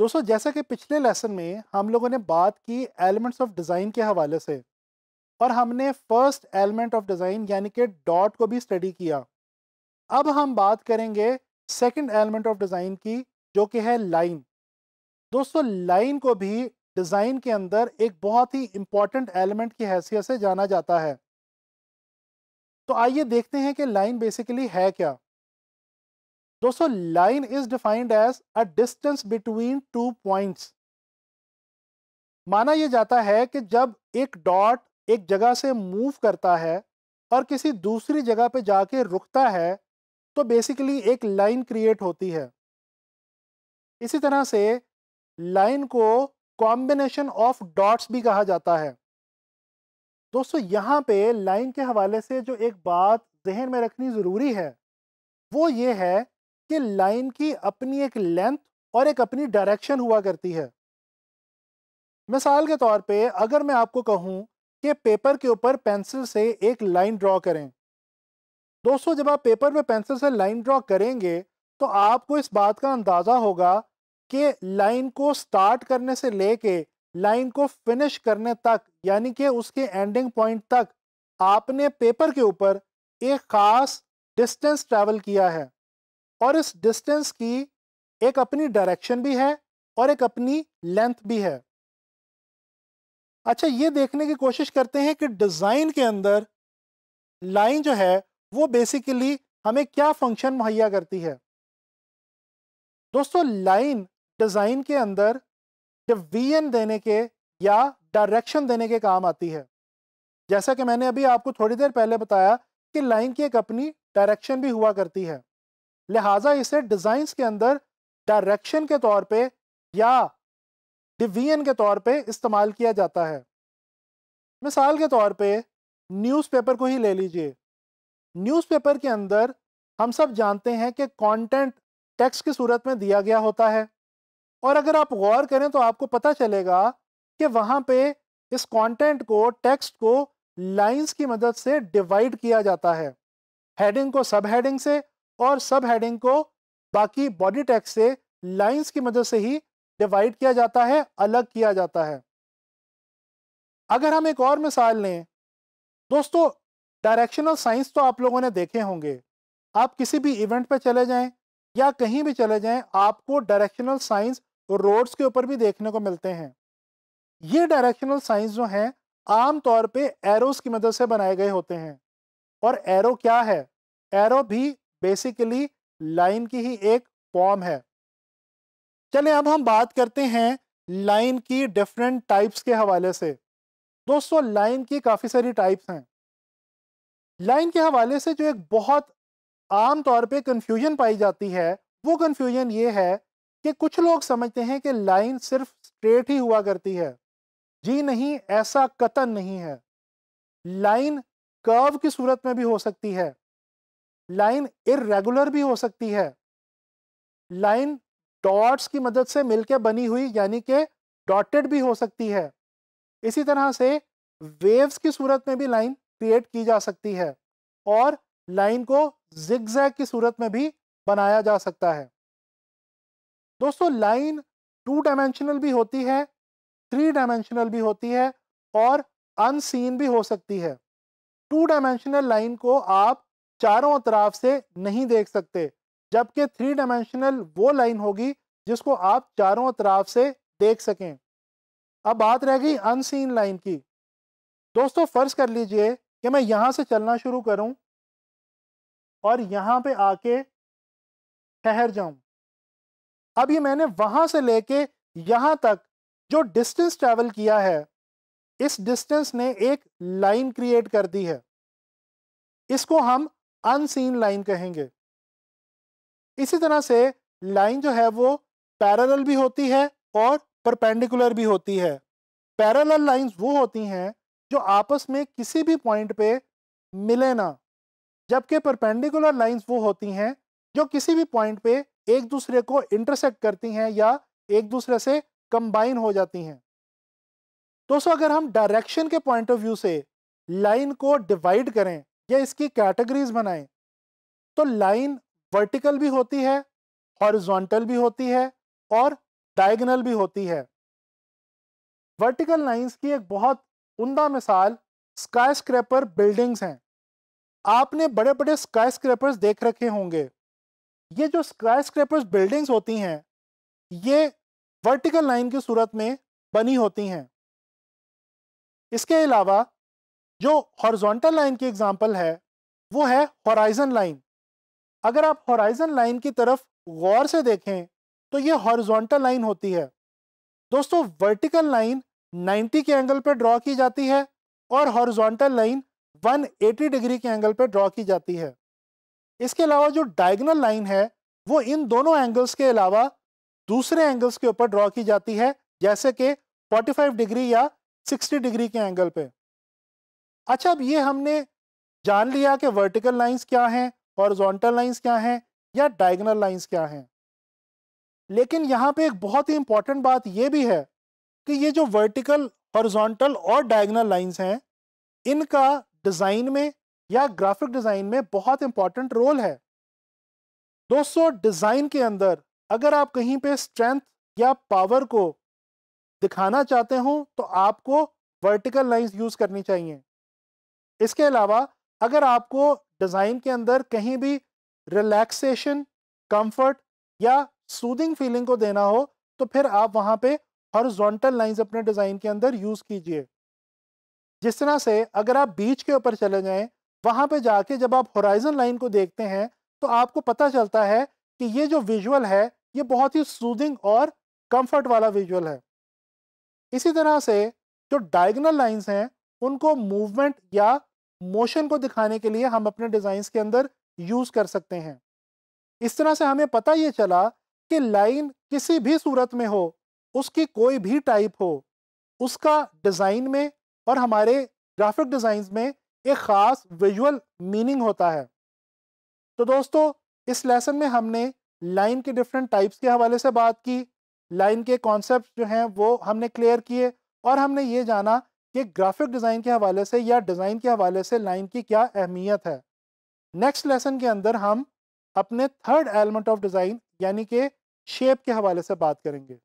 दोस्तों जैसा कि पिछले लेसन में हम लोगों ने बात की एलिमेंट्स ऑफ डिज़ाइन के हवाले से और हमने फर्स्ट एलिमेंट ऑफ डिज़ाइन यानी कि डॉट को भी स्टडी किया अब हम बात करेंगे सेकंड एलिमेंट ऑफ डिज़ाइन की जो कि है लाइन दोस्तों लाइन को भी डिज़ाइन के अंदर एक बहुत ही इम्पॉर्टेंट एलिमेंट की हैसियत से जाना जाता है तो आइए देखते हैं कि लाइन बेसिकली है क्या दोस्तों line is defined as a distance between two points माना यह जाता है कि जब एक डॉट एक जगह से मूव करता है और किसी दूसरी जगह पे जाके रुकता है तो बेसिकली एक लाइन क्रिएट होती है इसी तरह से लाइन को कॉम्बिनेशन ऑफ डॉट्स भी कहा जाता है दोस्तों यहाँ पे लाइन के हवाले से जो एक बात जहन में रखनी ज़रूरी है वो ये है कि लाइन की अपनी एक लेंथ और एक अपनी डायरेक्शन हुआ करती है मिसाल के तौर पे अगर मैं आपको कहूँ कि पेपर के ऊपर पेंसिल से एक लाइन ड्रॉ करें दोस्तों जब आप पेपर में पेंसिल से लाइन ड्रॉ करेंगे तो आपको इस बात का अंदाज़ा होगा कि लाइन को स्टार्ट करने से लेके लाइन को फिनिश करने तक यानी कि उसके एंडिंग पॉइंट तक आपने पेपर के ऊपर एक ख़ास डिस्टेंस ट्रैवल किया है और इस डिस्टेंस की एक अपनी डायरेक्शन भी है और एक अपनी लेंथ भी है अच्छा ये देखने की कोशिश करते हैं कि डिज़ाइन के अंदर लाइन जो है वो बेसिकली हमें क्या फंक्शन मुहैया करती है दोस्तों लाइन डिज़ाइन के अंदर डिवीजन देने के या डायरेक्शन देने के काम आती है जैसा कि मैंने अभी आपको थोड़ी देर पहले बताया कि लाइन की एक अपनी डायरेक्शन भी हुआ करती है लिहाजा इसे डिज़ाइंस के अंदर डायरेक्शन के तौर पर या डिवीजन के तौर पर इस्तेमाल किया जाता है मिसाल के तौर न्यूज़ न्यूज़पेपर को ही ले लीजिए न्यूज़पेपर के अंदर हम सब जानते हैं कि कंटेंट टेक्स्ट की सूरत में दिया गया होता है और अगर आप गौर करें तो आपको पता चलेगा कि वहाँ पे इस कंटेंट को टेक्स्ट को लाइंस की मदद से डिवाइड किया जाता है हेडिंग को सब हेडिंग से और सब हेडिंग को बाकी बॉडी टैक्स से लाइंस की मदद से ही डिवाइड किया जाता है अलग किया जाता है अगर हम एक और मिसाल लें दोस्तों डायरेक्शनल साइंस तो आप लोगों ने देखे होंगे आप किसी भी इवेंट पर चले जाएं या कहीं भी चले जाएं आपको डायरेक्शनल साइंस रोड्स के ऊपर भी देखने को मिलते हैं ये डायरेक्शनल साइंस जो हैं आमतौर पे एरोस की मदद से बनाए गए होते हैं और एरो क्या है एरो भी बेसिकली लाइन की ही एक फॉर्म है चले अब हम बात करते हैं लाइन की डिफरेंट टाइप्स के हवाले से दोस्तों लाइन की काफ़ी सारी टाइप्स हैं लाइन के हवाले से जो एक बहुत आम तौर पे कंफ्यूजन पाई जाती है वो कंफ्यूजन ये है कि कुछ लोग समझते हैं कि लाइन सिर्फ स्ट्रेट ही हुआ करती है जी नहीं ऐसा कतन नहीं है लाइन कर्व की सूरत में भी हो सकती है लाइन इरेगुलर भी हो सकती है लाइन डॉट्स की मदद से मिलकर बनी हुई यानी कि डॉटेड भी हो सकती है इसी तरह से वेव्स की सूरत में भी लाइन क्रिएट की जा सकती है और लाइन को जिगजैग की सूरत में भी बनाया जा सकता है दोस्तों लाइन टू डायमेंशनल भी होती है थ्री डायमेंशनल भी होती है और अनसीन भी हो सकती है टू डायमेंशनल लाइन को आप चारों तरफ से नहीं देख सकते जबकि थ्री डायमेंशनल वो लाइन होगी जिसको आप चारों तरफ से देख सकें अब बात रह गई अनसीन लाइन की दोस्तों फ़र्ज़ कर लीजिए कि मैं यहाँ से चलना शुरू करूँ और यहाँ पे आके ठहर जाऊँ अब ये मैंने वहाँ से लेके यहाँ तक जो डिस्टेंस ट्रैवल किया है इस डिस्टेंस ने एक लाइन क्रिएट कर दी है इसको हम अनसीन लाइन कहेंगे इसी तरह से लाइन जो है वो पैरेलल भी होती है और परपेंडिकुलर भी होती है पैरेलल लाइंस वो होती हैं जो आपस में किसी भी पॉइंट पे मिले ना जबकि परपेंडिकुलर लाइंस वो होती हैं जो किसी भी पॉइंट पे एक दूसरे को इंटरसेक्ट करती हैं या एक दूसरे से कंबाइन हो जाती हैं दोस्तों अगर हम डायरेक्शन के पॉइंट ऑफ व्यू से लाइन को डिवाइड करें या इसकी कैटेगरीज बनाएं तो लाइन वर्टिकल भी होती है हॉरिजॉन्टल भी होती है और डायगनल भी होती है वर्टिकल लाइंस की एक बहुत उमदा मिसाल स्काई स्क्रैपर बिल्डिंग्स हैं आपने बड़े बड़े स्काई स्क्रैपर्स देख रखे होंगे ये जो स्काई स्क्रैपर्स बिल्डिंग्स होती हैं ये वर्टिकल लाइन की सूरत में बनी होती हैं इसके अलावा जो हॉरिजॉन्टल लाइन की एग्जांपल है वो है हॉराइजन लाइन अगर आप हॉराइजन लाइन की तरफ गौर से देखें तो ये हॉरिजॉन्टल लाइन होती है दोस्तों वर्टिकल लाइन 90 के एंगल पर ड्रॉ की जाती है और हॉरिजॉन्टल लाइन 180 डिग्री के एंगल पर ड्रॉ की जाती है इसके अलावा जो डायगनल लाइन है वो इन दोनों एंगल्स के अलावा दूसरे एंगल्स के ऊपर ड्रॉ की जाती है जैसे कि 45 डिग्री या 60 डिग्री के एंगल पे अच्छा अब ये हमने जान लिया कि वर्टिकल लाइंस क्या हैं हॉरिजॉन्टल लाइंस क्या हैं या डायगनल लाइंस क्या हैं लेकिन यहाँ पे एक बहुत ही इंपॉर्टेंट बात ये भी है कि ये जो वर्टिकल हॉरिजॉन्टल और डायगनल लाइंस हैं इनका डिज़ाइन में या ग्राफिक डिज़ाइन में बहुत इंपॉर्टेंट रोल है दोस्तों डिज़ाइन के अंदर अगर आप कहीं पे स्ट्रेंथ या पावर को दिखाना चाहते हो तो आपको वर्टिकल लाइंस यूज़ करनी चाहिए इसके अलावा अगर आपको डिज़ाइन के अंदर कहीं भी रिलैक्सेशन कंफर्ट या सूदिंग फीलिंग को देना हो तो फिर आप वहाँ पे हॉरिजॉन्टल लाइंस अपने डिज़ाइन के अंदर यूज़ कीजिए जिस तरह से अगर आप बीच के ऊपर चले जाएँ वहाँ पे जाके जब आप होराइजन लाइन को देखते हैं तो आपको पता चलता है कि ये जो विजुअल है ये बहुत ही सूदिंग और कंफर्ट वाला विजुअल है इसी तरह से जो डायगनल लाइंस हैं उनको मूवमेंट या मोशन को दिखाने के लिए हम अपने डिज़ाइंस के अंदर यूज़ कर सकते हैं इस तरह से हमें पता ये चला कि लाइन किसी भी सूरत में हो उसकी कोई भी टाइप हो उसका डिज़ाइन में और हमारे ग्राफिक डिज़ाइन में एक ख़ास विजुअल मीनिंग होता है तो दोस्तों इस लेसन में हमने लाइन के डिफरेंट टाइप्स के हवाले से बात की लाइन के कॉन्सेप्ट जो हैं वो हमने क्लियर किए और हमने ये जाना कि ग्राफिक डिज़ाइन के हवाले से या डिज़ाइन के हवाले से लाइन की क्या अहमियत है नेक्स्ट लेसन के अंदर हम अपने थर्ड एलिमेंट ऑफ डिज़ाइन यानी कि शेप के हवाले से बात करेंगे